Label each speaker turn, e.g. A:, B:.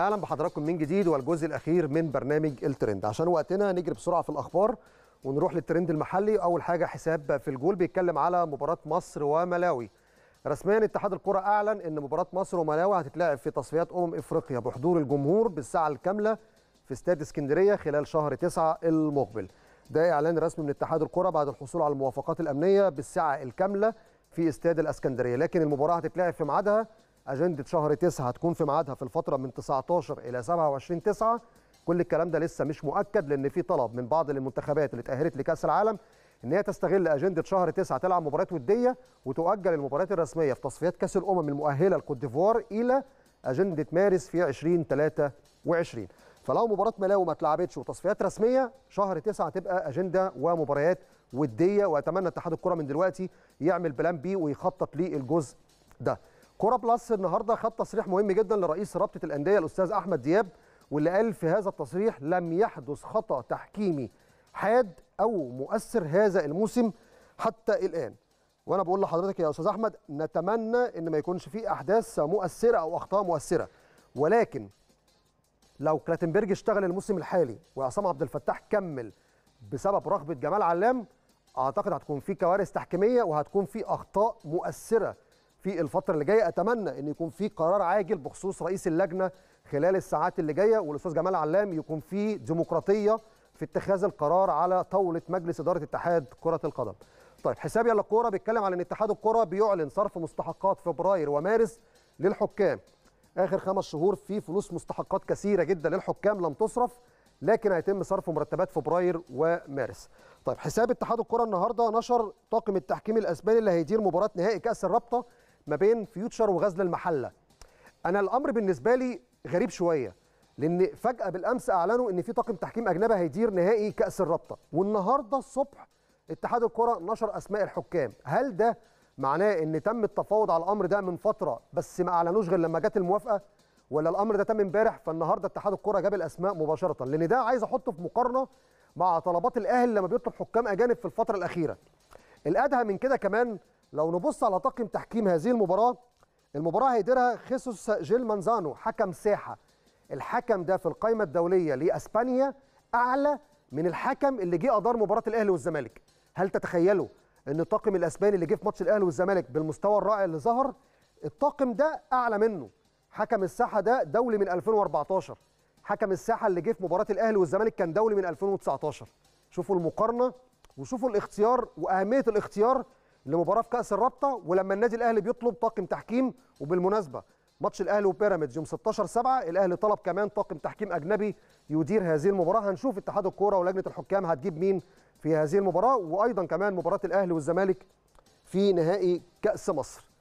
A: اهلا بحضراتكم من جديد والجزء الاخير من برنامج الترند عشان وقتنا نجري بسرعه في الاخبار ونروح للترند المحلي اول حاجه حساب في الجول بيتكلم على مباراه مصر وملاوي رسميا اتحاد الكره اعلن ان مباراه مصر وملاوي هتتلعب في تصفيات امم افريقيا بحضور الجمهور بالساعه الكامله في استاد اسكندريه خلال شهر 9 المقبل ده اعلان رسمي من اتحاد الكره بعد الحصول على الموافقات الامنيه بالساعه الكامله في استاد الاسكندريه لكن المباراه هتتلعب في ميعادها اجنده شهر 9 هتكون في ميعادها في الفتره من 19 الى 27 9 كل الكلام ده لسه مش مؤكد لان في طلب من بعض المنتخبات اللي اتاهلت لكاس العالم ان هي تستغل اجنده شهر 9 تلعب مباريات وديه وتؤجل المباريات الرسميه في تصفيات كاس الامم المؤهله لكوت ديفوار الى اجنده مارس في 2023 فلو مباراه ملاوي ما اتلعبتش وتصفيات رسميه شهر 9 تبقى اجنده ومباريات وديه واتمنى اتحاد الكره من دلوقتي يعمل بلان بي ويخطط للجزء ده كوره بلس النهارده خد تصريح مهم جدا لرئيس رابطه الانديه الاستاذ احمد دياب واللي قال في هذا التصريح لم يحدث خطا تحكيمي حاد او مؤثر هذا الموسم حتى الان وانا بقول لحضرتك يا استاذ احمد نتمنى ان ما يكونش في احداث مؤثره او اخطاء مؤثره ولكن لو كلاتنبرج اشتغل الموسم الحالي وعصام عبد الفتاح كمل بسبب رغبه جمال علام اعتقد هتكون في كوارث تحكيميه وهتكون في اخطاء مؤثره في الفتره اللي جايه اتمنى ان يكون في قرار عاجل بخصوص رئيس اللجنه خلال الساعات اللي جايه والاستاذ جمال علام يكون في ديمقراطيه في اتخاذ القرار على طاوله مجلس اداره اتحاد كره القدم طيب حساب يلا الكوره بيتكلم على ان اتحاد الكره بيعلن صرف مستحقات فبراير ومارس للحكام اخر خمس شهور في فلوس مستحقات كثيره جدا للحكام لم تصرف لكن هيتم صرف مرتبات فبراير ومارس طيب حساب اتحاد الكره النهارده نشر طاقم التحكيم الاسباني اللي هيدير مباراه نهائي كاس الرابطه ما بين فيوتشر وغزل المحله انا الامر بالنسبه لي غريب شويه لان فجاه بالامس اعلنوا ان في طاقم تحكيم اجنبي هيدير نهائي كاس الرابطه والنهارده الصبح اتحاد الكره نشر اسماء الحكام هل ده معناه ان تم التفاوض على الامر ده من فتره بس ما اعلنوش غير لما جت الموافقه ولا الامر ده تم امبارح فالنهارده اتحاد الكره جاب الاسماء مباشره لان ده عايز احطه في مقارنه مع طلبات الاهلي لما بيطلب حكام اجانب في الفتره الاخيره الادهى من كده كمان لو نبص على طاقم تحكيم هذه المباراه المباراه هيديرها خيسوس جيل مانزانو حكم ساحه الحكم ده في القائمه الدوليه لاسبانيا اعلى من الحكم اللي جه ادار مباراه الاهلي والزمالك هل تتخيلوا ان الطاقم الاسباني اللي جه في ماتش الاهلي والزمالك بالمستوى الرائع اللي ظهر الطاقم ده اعلى منه حكم الساحه ده دولي من 2014 حكم الساحه اللي جه في مباراه الاهلي والزمالك كان دولي من 2019 شوفوا المقارنه وشوفوا الاختيار واهميه الاختيار لمباراه في كاس الرابطه ولما النادي الاهلي بيطلب طاقم تحكيم وبالمناسبه ماتش الاهلي وبيراميدز يوم 16 7 الاهلي طلب كمان طاقم تحكيم اجنبي يدير هذه المباراه هنشوف اتحاد الكوره ولجنه الحكام هتجيب مين في هذه المباراه وايضا كمان مباراه الاهلي والزمالك في نهائي كاس مصر